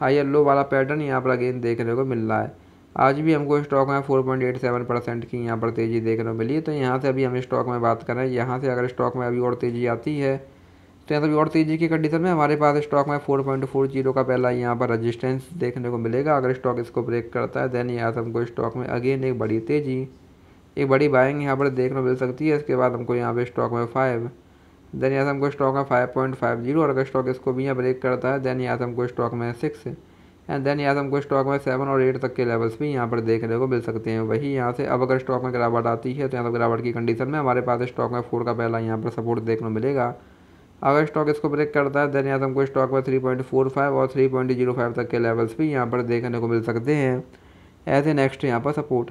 high low वाला pattern यहाँ पर अगेन देखने को मिल रहा है आज भी हमको स्टॉक में four point eight seven percent की यहाँ पर तेज़ी देखने को मिली तो यहाँ से अभी हम स्टॉक में बात करें यहाँ से अगर स्टॉक में अभी और तेज़ी आती है तो यहाँ से अभी और तेज़ी की कंडीशन में हमारे पास स्टॉक में फोर पॉइंट फोर जीरो का पहला यहाँ पर रजिस्टेंस देखने को मिलेगा अगर स्टॉक इसको ब्रेक करता है देन यहाँ से हमको स्टॉक में अगेन एक बड़ी तेज़ी एक बड़ी बाइंग यहाँ पर देखने को मिल सकती है इसके बाद हमको यहाँ पर स्टॉक में फाइव देन यहाँ से हमको स्टॉक है फाइव पॉइंट फाइव जीरो और अगर स्टॉक इसको भी यहाँ ब्रेक करता है देन यहाँ से हमको स्टॉक में सिक्स एंड देन यहाँ से हमको स्टॉक में सेवन और एट तक के लेवल्स भी यहाँ पर देखने को मिल सकते हैं वही यहाँ से अब अगर स्टॉक में गिरावट आती है तो यहाँ पर तो गिरावट की कंडीशन में हमारे पास स्टॉक में फोर का पहला यहाँ पर सपोर्ट देखने को मिलेगा अगर स्टॉक इसको ब्रेक करता है देन यहाँ से हमको स्टॉक में थ्री पॉइंट फोर फाइव और थ्री पॉइंट जीरो फाइव तक के लेवल्स भी यहाँ पर देखने को मिल सकते हैं एज ए नेक्स्ट यहाँ पर सपोर्ट